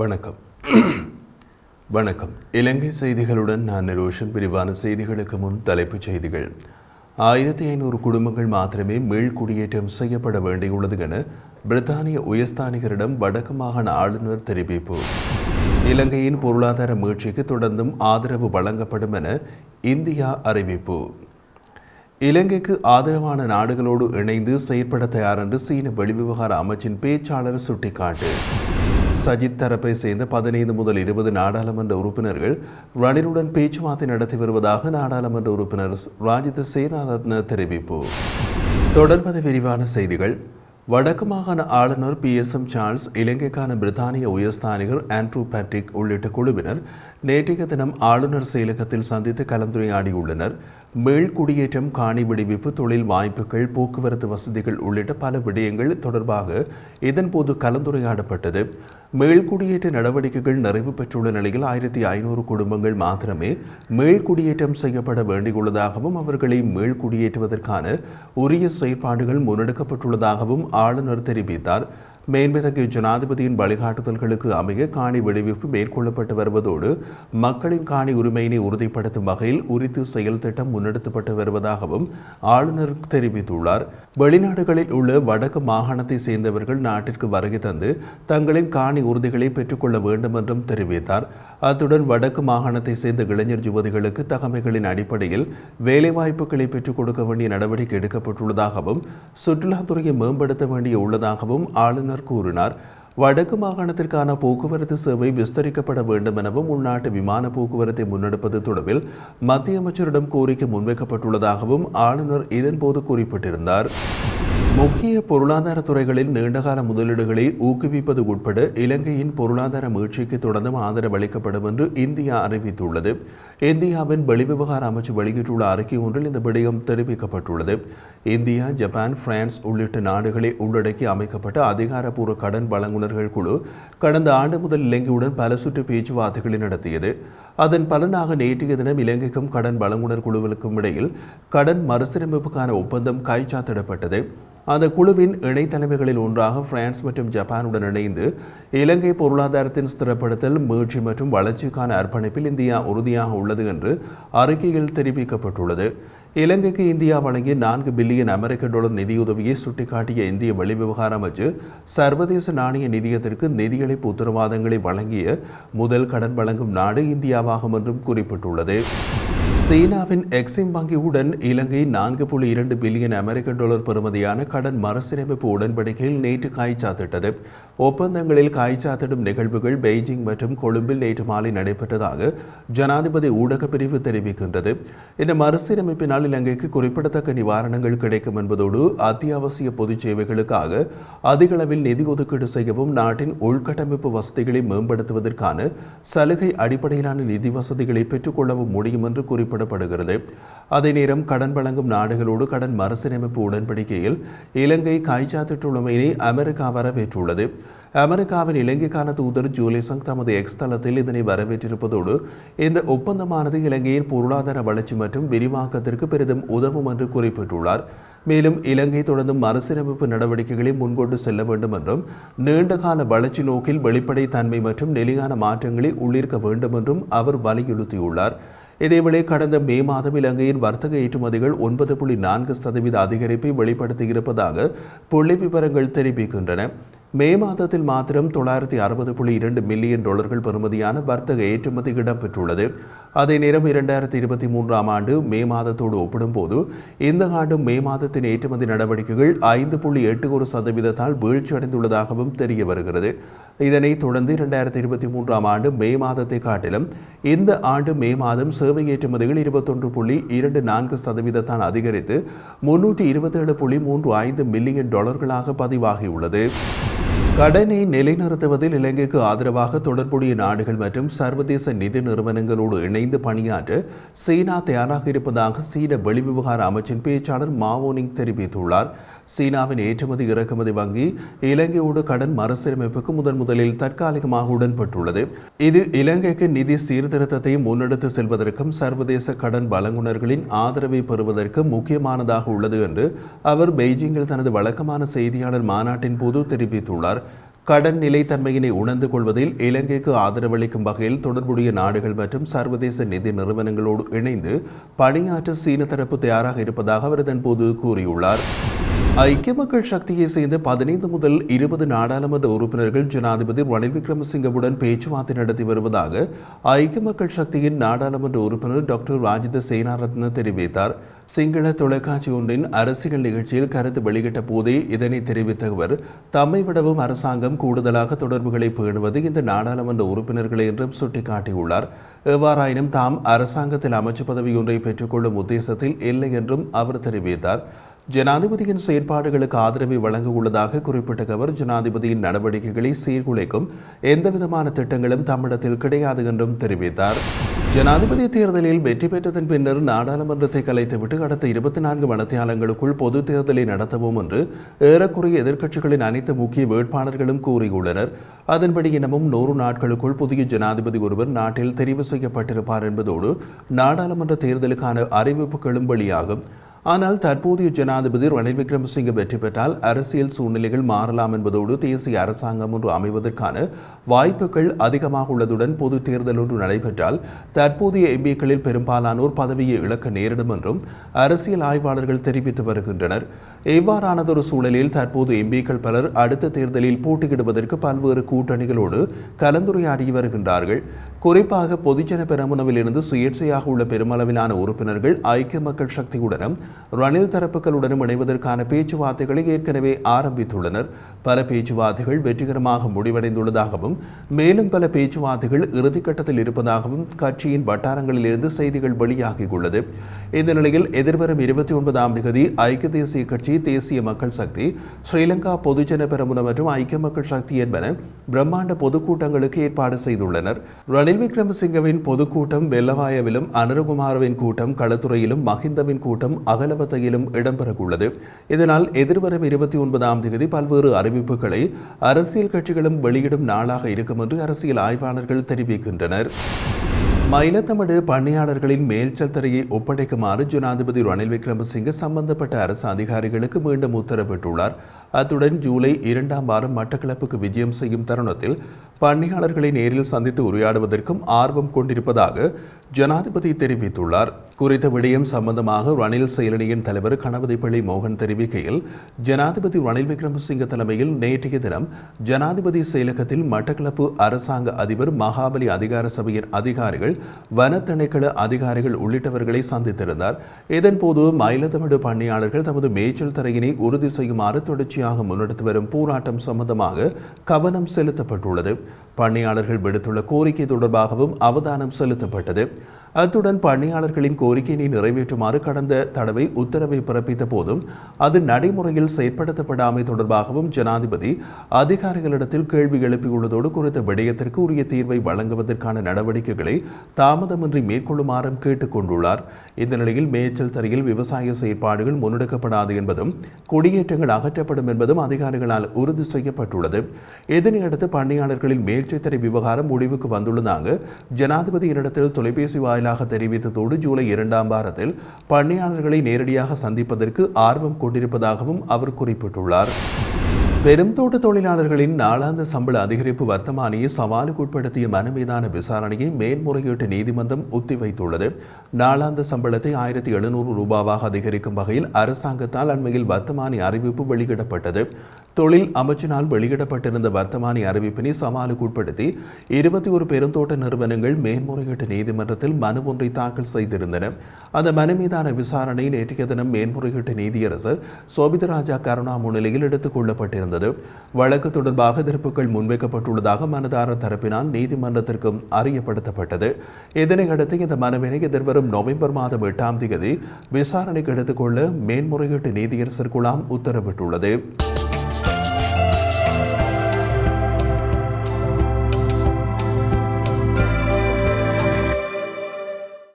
வணக்கம் வணக்கம் இலங்கை செய்திகளுடன் நான் ரோஷன் பிரிவான செய்திகளுக்கு முன் தலைப்புச் செய்திகள் ஆயிரத்தி ஐநூறு குடும்பங்கள் மாத்திரமே மீள்குடியேற்றம் செய்யப்பட வேண்டியுள்ளது என பிரித்தானிய உயர்ஸ்தானிகரிடம் வடக்கு மாகாண ஆளுநர் தெரிவிப்பு இலங்கையின் பொருளாதார மீழ்ச்சிக்கு தொடர்ந்தும் ஆதரவு வழங்கப்படும் என இந்தியா அறிவிப்பு இலங்கைக்கு ஆதரவான நாடுகளோடு இணைந்து செயற்பட தயார் என்று சீன வெளிவிவகார அமைச்சின் பேச்சாளர் சுட்டிக்காட்டு சஜித் தரப்பை சேர்ந்த பதினைந்து முதல் இருபது நாடாளுமன்ற உறுப்பினர்கள் ரணிலுடன் பேச்சுவார்த்தை நடத்தி வருவதாக நாடாளுமன்ற உறுப்பினர் ராஜித் சேனாரத்ன தெரிவிப்பு தொடர்பது விரிவான செய்திகள் வடக்கு மாகாண ஆளுநர் பி எஸ் எம் சார்ல்ஸ் இலங்கைக்கான பிரித்தானிய உயர்ஸ்தானிகர் ஆண்ட்ரூ பேட்ரிக் உள்ளிட்ட குழுவினர் நேற்றைய தினம் ஆளுநர் செயலகத்தில் சந்தித்து கலந்துரையாடியுள்ளனர் மேல்குடியேற்றம் காணி விடுவிப்பு தொழில் வாய்ப்புகள் போக்குவரத்து வசதிகள் உள்ளிட்ட பல விடயங்கள் தொடர்பாக இதன்போது கலந்துரையாடப்பட்டது மேல்குடியேற்ற நடவடிக்கைகள் நிறைவு பெற்றுள்ள நிலையில் ஆயிரத்தி ஐநூறு குடும்பங்கள் மாத்திரமே மேல்குடியேற்றம் செய்யப்பட வேண்டியுள்ளதாகவும் அவர்களை மேல்குடியேற்றுவதற்கான உரிய செயற்பாடுகள் முன்னெடுக்கப்பட்டுள்ளதாகவும் ஆளுநர் தெரிவித்தார் மேன்மைதகு ஜனாதிபதியின் வழிகாட்டுதல்களுக்கு அமைய காணி விடுவிப்பு மேற்கொள்ளப்பட்டு வருவதோடு மக்களின் காணி உரிமையினை உறுதிப்படுத்தும் வகையில் உரித்து செயல் திட்டம் முன்னெடுத்தப்பட்டு வருவதாகவும் ஆளுநர் தெரிவித்துள்ளார் வெளிநாடுகளில் உள்ள வடக்கு மாகாணத்தை சேர்ந்தவர்கள் நாட்டிற்கு வருகை தந்து தங்களின் காணி உறுதிகளை பெற்றுக்கொள்ள வேண்டும் என்றும் தெரிவித்தார் அத்துடன் வடக்கு மாகாணத்தை சேர்ந்த இளைஞர் யுவதிகளுக்கு தகமைகளின் அடிப்படையில் வேலைவாய்ப்புகளை பெற்றுக் கொடுக்க வேண்டிய நடவடிக்கை எடுக்கப்பட்டுள்ளதாகவும் சுற்றுலாத்துறையை மேம்படுத்த வேண்டிய உள்ளதாகவும் ஆளுநர் கூறினார் வடக்கு மாகாணத்திற்கான போக்குவரத்து சேவை விஸ்தரிக்கப்பட வேண்டும் எனவும் உள்நாட்டு விமான போக்குவரத்தை முன்னெடுப்பது தொடர்பில் மத்திய அமைச்சரிடம் கோரிக்கை முன்வைக்கப்பட்டுள்ளதாகவும் ஆளுநர் இதன்போது குறிப்பிட்டிருந்தார் முக்கிய பொருளாதார துறைகளில் நீண்டகால முதலீடுகளை ஊக்குவிப்பது உட்பட இலங்கையின் பொருளாதார முயற்சிக்கு தொடர்ந்தும் ஆதரவு அளிக்கப்படும் என்று இந்தியா அறிவித்துள்ளது இந்தியாவின் வெளிவிவகார அமைச்சு வெளியிட்டுள்ள அறிக்கை ஒன்றில் இந்த விடயம் தெரிவிக்கப்பட்டுள்ளது இந்தியா ஜப்பான் பிரான்ஸ் உள்ளிட்ட நாடுகளை உள்ளடக்கி அமைக்கப்பட்ட அதிகாரப்பூர்வ கடன் வழங்குநர்கள் குழு கடந்த ஆண்டு முதல் இலங்கையுடன் பல சுற்று பேச்சுவார்த்தைகளை நடத்தியது அதன் பலனாக நேற்றைய தினம் இலங்கைக்கும் கடன் வழங்குநர் குழுவிற்கும் இடையில் கடன் மறுசீரமைப்புக்கான ஒப்பந்தம் கைச்சாத்திடப்பட்டது அந்த குழுவின் இணைத்தலைமைகளில் ஒன்றாக பிரான்ஸ் மற்றும் ஜப்பானுடன் இணைந்து இலங்கை பொருளாதாரத்தின் ஸ்திரப்படுத்தல் மீட்சி மற்றும் வளர்ச்சிக்கான அர்ப்பணிப்பில் இந்தியா உறுதியாக உள்ளது என்று அறிக்கையில் தெரிவிக்கப்பட்டுள்ளது இலங்கைக்கு இந்தியா வழங்கிய நான்கு பில்லியன் அமெரிக்க டாலர் நிதியுதவியை சுட்டிக்காட்டிய இந்திய வெளிவிவகார அமைச்சு சர்வதேச நாணய நிதியத்திற்கு நிதியளிப்பு உத்தரவாதங்களை வழங்கிய முதல் கடன் வழங்கும் நாடு இந்தியாவாகும் என்றும் குறிப்பிட்டுள்ளது சீனாவின் எக்ஸிம் வங்கியுடன் இலங்கை நான்கு புள்ளி இரண்டு பில்லியன் அமெரிக்க டாலர் பெறுமதியான கடன் மறுசீரமைப்பு உடன்படிக்கையில் நேற்று கைச்சாத்திட்டது ஒப்பந்தங்களில் காய்ச்சாத்திடும் நிகழ்வுகள் பெய்ஜிங் மற்றும் கொழும்பில் நேற்று மாலை நடைபெற்றதாக ஜனாதிபதி ஊடக பிரிவு தெரிவிக்கின்றது இந்த மறுசீரமைப்பினால் இலங்கைக்கு குறிப்பிடத்தக்க நிவாரணங்கள் கிடைக்கும் என்பதோடு அத்தியாவசிய பொது சேவைகளுக்காக அதிக அளவில் நிதி ஒதுக்கீடு செய்யவும் நாட்டின் உள்கட்டமைப்பு வசதிகளை மேம்படுத்துவதற்கான சலுகை அடிப்படையிலான நிதி வசதிகளை பெற்றுக்கொள்ளவும் முடியும் என்று குறிப்பிடப்படுகிறது அதே நேரம் கடன் வழங்கும் நாடுகளோடு கடன் மறுசீரமைப்பு உடன்படிக்கையில் இலங்கை காய்ச்சாத்திட்டுள்ளமையினை அமெரிக்கா வரவேற்றுள்ளது அமெரிக்காவின் இலங்கைக்கான தூதர் ஜூலி சங் தமது எக்ஸ் தளத்தில் இதனை வரவேற்றிருப்பதோடு இந்த ஒப்பந்தமானது இலங்கையின் பொருளாதார வளர்ச்சி மற்றும் விரிவாக்கத்திற்கு பெரிதும் உதவும் என்று குறிப்பிட்டுள்ளார் மேலும் இலங்கை தொடர்ந்து மறுசீரமைப்பு நடவடிக்கைகளை முன்கொண்டு செல்ல வேண்டும் என்றும் நீண்டகால வளர்ச்சி நோக்கில் வெளிப்படை தன்மை மற்றும் நெலிகான மாற்றங்களை உள்ளிருக்க வேண்டும் என்றும் அவர் வலியுறுத்தியுள்ளார் இதேவேளை கடந்த மே மாதம் இலங்கையின் வர்த்தக ஏற்றுமதிகள் ஒன்பது புள்ளி நான்கு சதவீத அதிகரிப்பை வெளிப்படுத்தியிருப்பதாக புள்ளி விவரங்கள் தெரிவிக்கின்றன மே மாதத்தில் மாத்திரம் தொள்ளாயிரத்தி அறுபது புள்ளி இரண்டு மில்லியன் டாலர்கள் பெறுமதியான வர்த்தக ஏற்றுமதி இடம்பெற்றுள்ளது அதே நேரம் இரண்டாயிரத்தி இருபத்தி மூன்றாம் ஆண்டு மே மாதத்தோடு ஒப்பிடும்போது இந்த ஆண்டு மே மாதத்தின் ஏற்றுமதி நடவடிக்கைகள் ஐந்து புள்ளி எட்டு ஒரு சதவீதத்தால் வீழ்ச்சியடைந்துள்ளதாகவும் தெரிய வருகிறது இதனைத் தொடர்ந்து இரண்டாயிரத்தி இருபத்தி மூன்றாம் ஆண்டு மே மாதத்தை காட்டிலும் இந்த ஆண்டு மே மாதம் சேவை ஏற்றுமதிகள் இருபத்தொன்று புள்ளி இரண்டு நான்கு சதவீதத்தால் அதிகரித்து முன்னூற்றி இருபத்தேழு புள்ளி மூன்று ஐந்து மில்லியன் டாலர்களாக பதிவாகியுள்ளது கடனை நிலைநிறுத்துவதில் இலங்கைக்கு ஆதரவாக தொடர்புடைய நாடுகள் மற்றும் சர்வதேச நிதி நிறுவனங்களோடு இணைந்து பணியாற்ற சீனா தயாராக இருப்பதாக சீன வெளிவிவகார அமைச்சின் பேச்சாளர் மாவோனிங் தெரிவித்துள்ளார் சீனாவின் ஏற்றுமதி இறக்குமதி வங்கி இலங்கையோடு கடன் மறுசீரமைப்புக்கு முதன் முதலில் தற்காலிகமாக உடன்பட்டுள்ளது இது இலங்கைக்கு நிதி சீர்திருத்தத்தை முன்னெடுத்து செல்வதற்கும் சர்வதேச கடன் வழங்குனர்களின் ஆதரவை பெறுவதற்கு முக்கியமானதாக உள்ளது என்று அவர் பெய்ஜிங்கில் தனது வழக்கமான செய்தியாளர் மாநாட்டின் போது தெரிவித்துள்ளார் கடன் நிலைத்தன்மையினை உணர்ந்து கொள்வதில் இலங்கைக்கு ஆதரவளிக்கும் வகையில் தொடர்புடைய நாடுகள் மற்றும் சர்வதேச நிதி நிறுவனங்களோடு இணைந்து பணியாற்ற சீன தரப்பு தயாராக இருப்பதாக அவர் தன்போது கூறியுள்ளார் ஐக்கிய மக்கள் சக்தியை சேர்ந்த பதினைந்து முதல் இருபது நாடாளுமன்ற உறுப்பினர்கள் ஜனாதிபதி ரணில் விக்ரமசிங்கவுடன் பேச்சுவார்த்தை நடத்தி வருவதாக ஐக்கிய மக்கள் சக்தியின் நாடாளுமன்ற உறுப்பினர் டாக்டர் ராஜித சேனாரத்ன தெரிவித்தார் சிங்கள தொலைக்காட்சி ஒன்றின் அரசியல் நிகழ்ச்சியில் கருத்து வெளியிட்ட போதே இதனை தெரிவித்த அவர் தம்மை விடவும் அரசாங்கம் கூடுதலாக தொடர்புகளை பேணுவது இந்த நாடாளுமன்ற உறுப்பினர்களை என்றும் சுட்டிக்காட்டியுள்ளார் எவ்வாறாயினும் தாம் அரசாங்கத்தில் அமைச்சு பதவி ஒன்றை பெற்றுக்கொள்ளும் உத்தேசத்தில் இல்லை என்றும் அவர் தெரிவித்தார் ஜனாதிபதியின் செயற்பாடுகளுக்கு ஆதரவை வழங்க உள்ளதாக குறிப்பிட்ட அவர் ஜனாதிபதியின் நடவடிக்கைகளை சீர்குலைக்கும் எந்தவிதமான திட்டங்களும் தமிழகத்தில் கிடையாது என்றும் தெரிவித்தார் ஜனாதிபதி தேர்தலில் வெற்றி பெற்றதன் பின்னர் நாடாளுமன்றத்தை கலைத்துவிட்டு அடுத்த இருபத்தி நான்கு மனத்தியாலங்களுக்குள் பொது தேர்தலை நடத்தவும் என்று ஏறக்குறைய எதிர்க்கட்சிகளின் அனைத்து முக்கிய வேட்பாளர்களும் கூறியுள்ளனர் அதன்படி இனமும் நூறு நாட்களுக்குள் புதிய ஜனாதிபதி ஒருவர் நாட்டில் தெரிவு செய்யப்பட்டிருப்பார் என்பதோடு நாடாளுமன்ற தேர்தலுக்கான அறிவிப்புகளும் வெளியாகும் ஆனால் தற்போதைய ஜனாதிபதி ரணில் விக்ரமசிங்க வெற்றி பெற்றால் அரசியல் சூழ்நிலைகள் மாறலாம் என்பதோடு தேசிய அரசாங்கம் ஒன்று அமைவதற்கான வாய்ப்புகள் அதிகமாக உள்ளதுடன் பொது தேர்தல் ஒன்று நடைபெற்றால் தற்போதைய எம்பிக்களில் பெரும்பாலானோர் பதவியை இழக்க நேரிடும் என்றும் அரசியல் ஆய்வாளர்கள் தெரிவித்து வருகின்றனர் எவ்வாறானதொரு சூழலில் தற்போது எம்பிக்கள் பலர் அடுத்த தேர்தலில் போட்டியிடுவதற்கு பல்வேறு கூட்டணிகளோடு கலந்துரையாடி வருகின்றார்கள் குறிப்பாக பொதுஜன பெரமுனவில் இருந்து சுயேட்சையாக உள்ள பெருமளவிலான உறுப்பினர்கள் ஐக்கிய மக்கள் சக்தியுடனும் ரணில் தரப்புகளுடனும் இணைவதற்கான பேச்சுவார்த்தைகளை ஏற்கனவே ஆரம்பித்துள்ளனர் பல பேச்சுவார்த்தைகள் வெற்றிகரமாக முடிவடைந்துள்ளதாகவும் மேலும் பல பேச்சுவார்த்தைகள் இறுதிக்கட்டத்தில் இருப்பதாகவும் கட்சியின் வட்டாரங்களிலிருந்து செய்திகள் வெளியாகியுள்ளது இந்த நிலையில் எதிர்வரும் இருபத்தி ஒன்பதாம் தேதி ஐக்கிய தேசிய கட்சி தேசிய மக்கள் சக்தி ஸ்ரீலங்கா பொதுஜன பெரமுன மற்றும் ஐக்கிய மக்கள் சக்தி என்பன பிரம்மாண்ட பொதுக்கூட்டங்களுக்கு ஏற்பாடு செய்துள்ளனர் ரணில் ரணில் விக்ரமசிங்கவின் பொதுக்கூட்டம் வெள்ளவாயவிலும் அனுரகுமாரவின் கூட்டம் களத்துறையிலும் மஹிந்தவின் கூட்டம் அகலவத்தையிலும் இடம்பெறவுள்ளது இதனால் எதிர்வரும் இருபத்தி ஒன்பதாம் தேதி பல்வேறு அறிவிப்புகளை அரசியல் கட்சிகளும் வெளியிடும் நாளாக இருக்கும் என்று அரசியல் ஆய்வாளர்கள் தெரிவிக்கின்றனர் மயிலத்தமிழ் பணியாளர்களின் மேல்ச்சல் தரையை ஒப்படைக்குமாறு ஜனாதிபதி ரணில் விக்ரமசிங்க சம்பந்தப்பட்ட அரசு அதிகாரிகளுக்கு மீண்டும் உத்தரவிட்டுள்ளார் அத்துடன் ஜூலை இரண்டாம் வாரம் மட்டக்களப்புக்கு விஜயம் செய்யும் தருணத்தில் பணியாளர்களை நேரில் சந்தித்து உரையாடுவதற்கும் ஆர்வம் கொண்டிருப்பதாக ஜனாதிபதி தெரிவித்துள்ளார் குறித்த விடயம் சம்பந்தமாக ரணில் செயலணியின் தலைவர் கணபதிப்பள்ளி மோகன் தெரிவிக்கையில் ஜனாதிபதி ரணில் விக்ரமசிங்க தலைமையில் நேற்றைய தினம் ஜனாதிபதி செயலகத்தில் மட்டக்களப்பு அரசாங்க அதிபர் மகாபலி அதிகார சபையின் அதிகாரிகள் வன திணைக்கள அதிகாரிகள் உள்ளிட்டவர்களை சந்தித்திருந்தார் இதன்போது மயிலத்தமிடு பணியாளர்கள் தமது மேய்ச்சல் தரையினை உறுதி செய்யுமாறு தொடர்ச்சியாக முன்னெடுத்து வரும் போராட்டம் சம்பந்தமாக கவனம் செலுத்தப்பட்டுள்ளது பணியாளர்கள் விடுத்துள்ள கோரிக்கை தொடர்பாகவும் அவதானம் செலுத்தப்பட்டது அத்துடன் பணியாளர்களின் கோரிக்கையினை நிறைவேற்றுமாறு கடந்த தடவை உத்தரவை பிறப்பித்த போதும் அது நடைமுறையில் செயற்படுத்தப்படாமை தொடர்பாகவும் ஜனாதிபதி அதிகாரிகளிடத்தில் கேள்வி எழுப்பியுள்ளதோடு குறித்த விடயத்திற்கு உரிய தீர்வை வழங்குவதற்கான நடவடிக்கைகளை தாமதமின்றி மேற்கொள்ளுமாறும் கேட்டுக் கொண்டுள்ளார் இந்த நிலையில் மேய்ச்சல் தரையில் விவசாய செயற்பாடுகள் முன்னெடுக்கப்படாது என்பதும் குடியேற்றங்கள் அகற்றப்படும் என்பதும் அதிகாரிகளால் உறுதி செய்யப்பட்டுள்ளது இதனையடுத்து பணியாளர்களின் தரை விவகாரம் முடிவுக்கு வந்துள்ளதாக ஜனாதிபதியினிடத்தில் தொலைபேசி வாயிலாக என தெரிவித்ததோடு ஜூலை இரண்டாம் வாரத்தில் பணியாளர்களை நேரடியாக சந்திப்பதற்கு ஆர்வம் கொண்டிருப்பதாகவும் அவர் குறிப்பிட்டுள்ளார் பெரும் தோட்ட தொழிலாளர்களின் நாளாந்த சம்பள அதிகரிப்பு வர்த்தமானியை சவாலுக்கு உட்படுத்திய மனு மீதான விசாரணையை மேல்முறையீட்டு நீதிமன்றம் ஒத்திவைத்துள்ளது நாளாந்த சம்பளத்தை ஆயிரத்தி எழுநூறு ரூபாவாக அதிகரிக்கும் வகையில் அரசாங்கத்தால் அண்மையில் வர்த்தமானி அறிவிப்பு வெளியிடப்பட்டது தொழில் அமைச்சினால் வெளியிடப்பட்டிருந்த வர்த்தமானி அறிவிப்பினை சமாலுக்குட்படுத்தி இருபத்தி ஒரு பெருந்தோட்ட நிறுவனங்கள் மேன்முறையீட்டு நீதிமன்றத்தில் மனு ஒன்றை தாக்கல் செய்திருந்தன அந்த மனு மீதான விசாரணை நேற்றைய தினம் மேன்முறையீட்டு நீதியரசர் சோபிதராஜா கருணா முன்னிலையில் எடுத்துக் கொள்ளப்பட்டிருந்தது வழக்கு தொடர்பாக எதிர்ப்புகள் முன்வைக்கப்பட்டுள்ளதாக மனுதாரர் தரப்பினால் நீதிமன்றத்திற்கும் அறியப்படுத்தப்பட்டது இதனையடுத்து இந்த மனுவினை எதிர்வரும் வரும் நவம்பர் மாதம் எட்டாம் தேதி விசாரணைக்கு எடுத்துக்கொள்ள மேன்முறையீட்டு நீதியரசர் குழாம் உத்தரவிட்டுள்ளது